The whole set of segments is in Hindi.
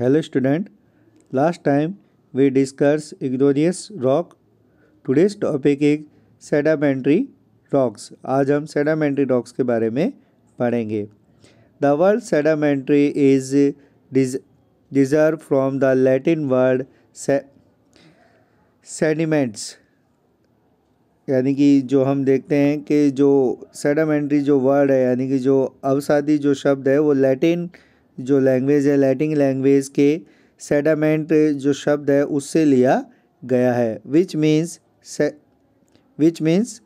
Hello student last time we discuss igneous rock today's topic is sedimentary rocks आज हम सेडामेंट्री रॉक्स के बारे में पढ़ेंगे द वर्ल्ड सेडामेंट्री इज डिजर्व from the Latin word sediments यानी कि जो हम देखते हैं कि जो सेडामेंट्री जो वर्ड है यानी कि जो अवसादी जो शब्द है वो लैटिन जो लैंग्वेज है लैटिन लैंग्वेज के सेडामेंट जो शब्द है उससे लिया गया है which means which means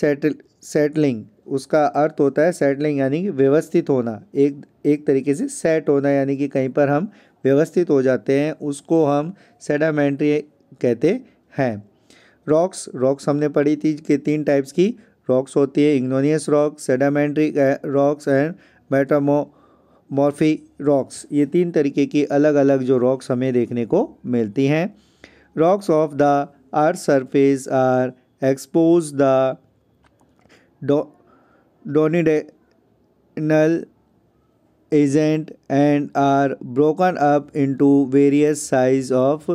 settle settling उसका अर्थ होता है सेटलिंग यानी कि व्यवस्थित होना एक एक तरीके से सेट होना यानी कि कहीं पर हम व्यवस्थित हो जाते हैं उसको हम सेडामेंट्री कहते हैं रॉक्स रॉक्स हमने पढ़ी थी कि तीन टाइप्स की रॉक्स होती है igneous rock sedimentary rocks and metamorphic rocks ये तीन तरीके की अलग अलग जो रॉक्स हमें देखने को मिलती हैं rocks of the earth surface are expose the denudational agent and are broken up into various size of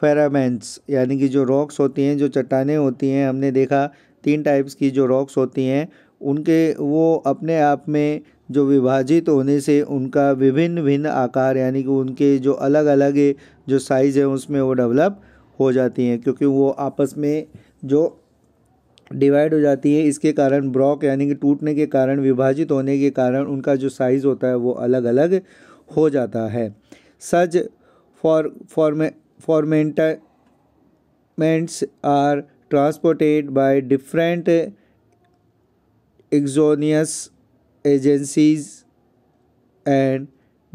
fragments यानी कि जो रॉक्स होती हैं जो चट्टाने होती हैं हमने देखा तीन टाइप्स की जो रॉक्स होती हैं उनके वो अपने आप में जो विभाजित होने से उनका विभिन्न भिन्न आकार यानी कि उनके जो अलग अलग जो साइज़ है उसमें वो डेवलप हो जाती हैं क्योंकि वो आपस में जो डिवाइड हो जाती है इसके कारण ब्रॉक यानी कि टूटने के कारण विभाजित होने के कारण उनका जो साइज़ होता है वो अलग अलग हो जाता है such for form fragments are transported by different exogenous agencies and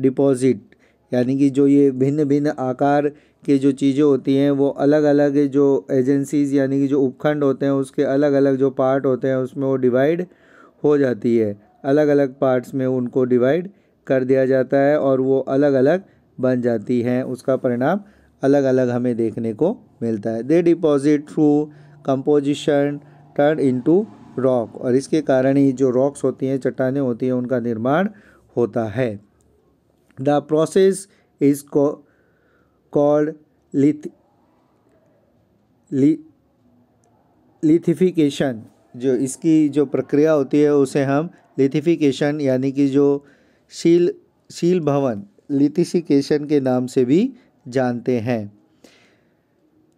deposit यानी कि जो ये भिन्न भिन्न आकार के जो चीज़ें होती हैं वो अलग अलग जो एजेंसीज़ यानी कि जो उपखंड होते हैं उसके अलग अलग जो पार्ट होते हैं उसमें वो डिवाइड हो जाती है अलग अलग पार्ट्स में उनको डिवाइड कर दिया जाता है और वो अलग अलग बन जाती हैं उसका परिणाम अलग अलग हमें देखने को मिलता है they deposit through composition turn into rock और इसके कारण ही जो रॉक्स होती हैं चट्टाने होती हैं उनका निर्माण होता है the process is called lith lithification जो इसकी जो प्रक्रिया होती है उसे हम लिथिफिकेशन यानी कि जो शील शील भवन लिथिफिकेशन के नाम से भी जानते हैं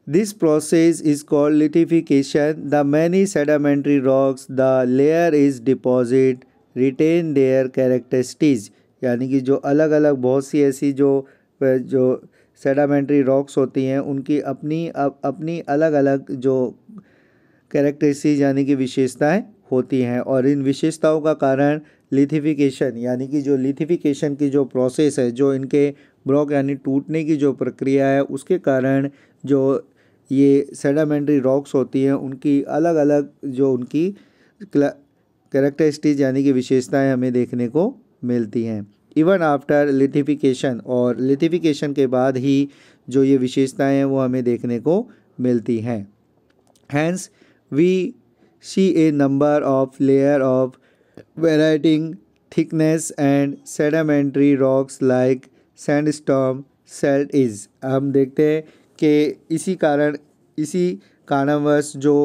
This process is called lithification. The many sedimentary rocks, the layer is deposit, retain their characteristics. यानी कि जो अलग अलग बहुत सी ऐसी जो जो सेडामेंट्री रॉक्स होती हैं उनकी अपनी अप, अपनी अलग अलग जो कैरेक्टरिस्टिक यानी कि विशेषताएं होती हैं और इन विशेषताओं का कारण लिथिफिकेशन यानी कि जो लिथिफिकेशन की जो प्रोसेस है जो इनके ब्लॉक यानी टूटने की जो प्रक्रिया है उसके कारण जो ये सेडामेंट्री रॉक्स होती हैं उनकी अलग अलग जो उनकी करेक्टरिस्टिज यानी कि विशेषताएं हमें देखने को मिलती हैं इवन आफ्टर लिथिफिकेशन और लिथिफिकेशन के बाद ही जो ये विशेषताएं हैं वो हमें देखने को मिलती हैं hence we see a number of layer of varying thickness and sedimentary rocks like sandstone shale is हम देखते हैं के इसी कारण इसी कारणवश जो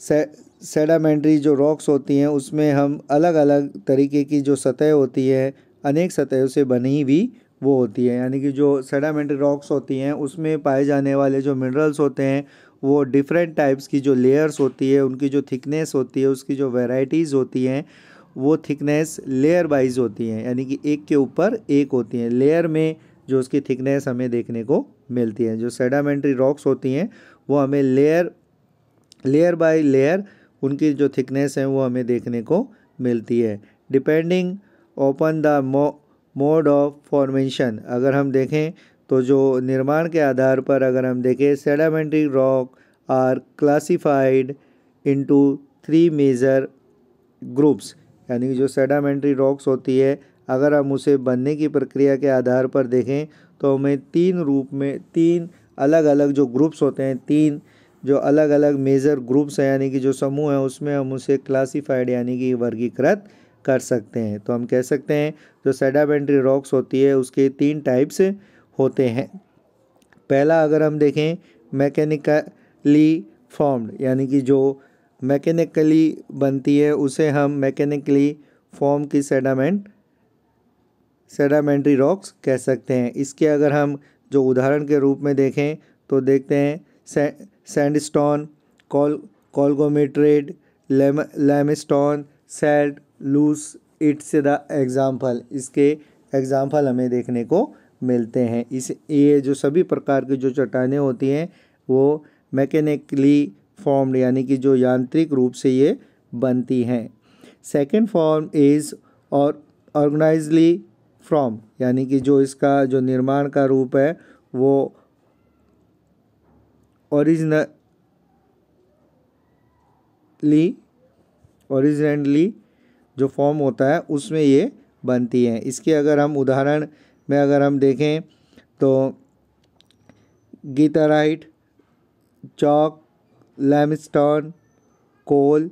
से, सेडामेंट्री जो रॉक्स होती हैं उसमें हम अलग अलग तरीके की जो सतह होती है अनेक सतहों से बनी हुई वो होती है यानी कि जो सेडामेंट्री रॉक्स होती हैं उसमें पाए जाने वाले जो मिनरल्स होते हैं वो डिफरेंट टाइप्स की जो लेयर्स होती है उनकी जो थिकनेस होती है उसकी जो वेराइटीज़ होती हैं वो थिकनेस लेयर वाइज होती हैं यानी कि एक के ऊपर एक होती हैं लेयर में जो उसकी थिकनेस हमें देखने को मिलती है जो सेडामेंट्री रॉक्स होती हैं वो हमें लेयर लेयर बाय लेयर उनकी जो थिकनेस है वो हमें देखने को मिलती है depending upon the mode of formation अगर हम देखें तो जो निर्माण के आधार पर अगर हम देखें sedimentary rock are classified into three major groups यानी जो सेडामेंट्री रॉक्स होती है अगर हम उसे बनने की प्रक्रिया के आधार पर देखें तो हमें तीन रूप में तीन अलग अलग जो ग्रुप्स होते हैं तीन जो अलग अलग मेजर ग्रुप्स हैं यानी कि जो समूह हैं उसमें हम उसे क्लासीफाइड यानी कि वर्गीकृत कर सकते हैं तो हम कह सकते हैं जो सेडाबेंट्री रॉक्स होती है उसके तीन टाइप्स होते हैं पहला अगर हम देखें मैकेनिकली फॉर्म्ड यानी कि जो मैकेनिकली बनती है उसे हम मैकेनिकली फॉर्म की सेडामेंट सेडामेंट्री रॉक्स कह सकते हैं इसके अगर हम जो उदाहरण के रूप में देखें तो देखते हैं सैंड सैंडस्टोन कॉल conglomerate lime limestone shale loess it's the example इसके एग्ज़ाम्पल हमें देखने को मिलते हैं इस ये जो सभी प्रकार की जो चट्टानें होती हैं वो मैकेनिकली फॉर्म्ड यानी कि जो यांत्रिक रूप से ये बनती हैं सेकेंड फॉर्म इज़ और ऑर्गेनाइजली फ्रॉम यानी कि जो इसका जो निर्माण का रूप है वो ओरिजिनली ओरिजिनली जो फॉर्म होता है उसमें ये बनती हैं इसके अगर हम उदाहरण में अगर हम देखें तो गीताराइट चौक लैमस्टोन कोल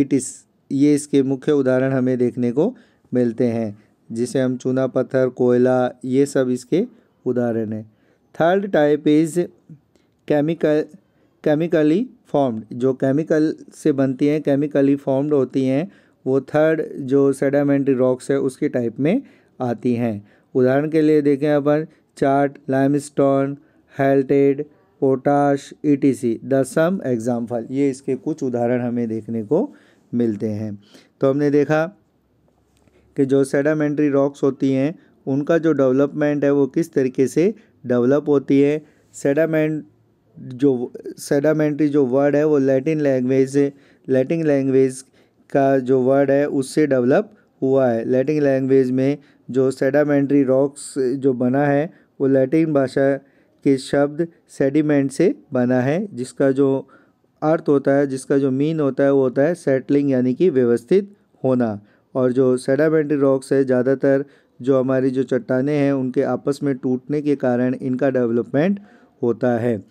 इटिस ये इसके मुख्य उदाहरण हमें देखने को मिलते हैं जिसे हम चूना पत्थर कोयला ये सब इसके उदाहरण हैं third type is chemical chemically formed जो केमिकल से बनती हैं केमिकली फॉर्म्ड होती हैं वो थर्ड जो सेडामेंट्री रॉक्स है उसके टाइप में आती हैं उदाहरण के लिए देखें अपन chert limestone halite potash etc the some example ये इसके कुछ उदाहरण हमें देखने को मिलते हैं तो हमने देखा कि जो सेडामेंट्री रॉक्स होती हैं उनका जो डेवलपमेंट है वो किस तरीके से डेवलप होती है सेडामेंट जो सेडामेंट्री जो वर्ड है वो लैटिन लैंग्वेज लैटिन लैंग्वेज का जो वर्ड है उससे डेवलप हुआ है लैटिन लैंग्वेज में जो सेडामेंट्री रॉक्स जो बना है वो लैटिन भाषा के शब्द सेडिमेंट से बना है जिसका जो अर्थ होता है जिसका जो मीन होता है वो होता है सेटलिंग यानी कि व्यवस्थित होना और जो सेडामेंट्री रॉक्स है ज़्यादातर जो हमारी जो चट्टाने हैं उनके आपस में टूटने के कारण इनका डेवलपमेंट होता है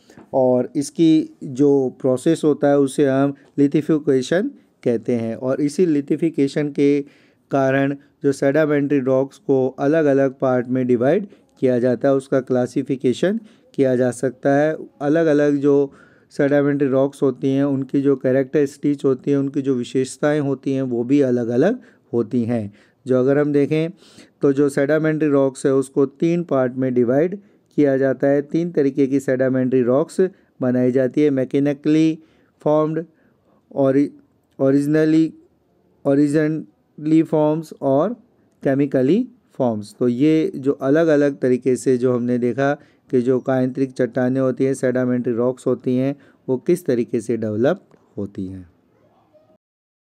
और इसकी जो प्रोसेस होता है उसे हम लिथिफिकेशन कहते हैं और इसी लिथिफिकेशन के कारण जो सेडामेंट्री रॉक्स को अलग अलग पार्ट में डिवाइड किया जाता है उसका क्लासिफिकेशन किया जा सकता है अलग अलग जो सेडामेंट्री रॉक्स होती हैं उनकी जो कैरेक्टर स्टीच होती हैं उनकी जो विशेषताएं होती हैं वो भी अलग अलग होती हैं जो अगर हम देखें तो जो सेडामेंट्री रॉक्स है उसको तीन पार्ट में डिवाइड किया जाता है तीन तरीके की सेडामेंट्री रॉक्स बनाई जाती है mechanically formed originally organically forms और केमिकली फॉर्म्स तो ये जो अलग अलग तरीके से जो हमने देखा कि जो कायंत्रिक चट्टाने होती हैं सेडामेंट्री रॉक्स होती हैं वो किस तरीके से डेवलप होती हैं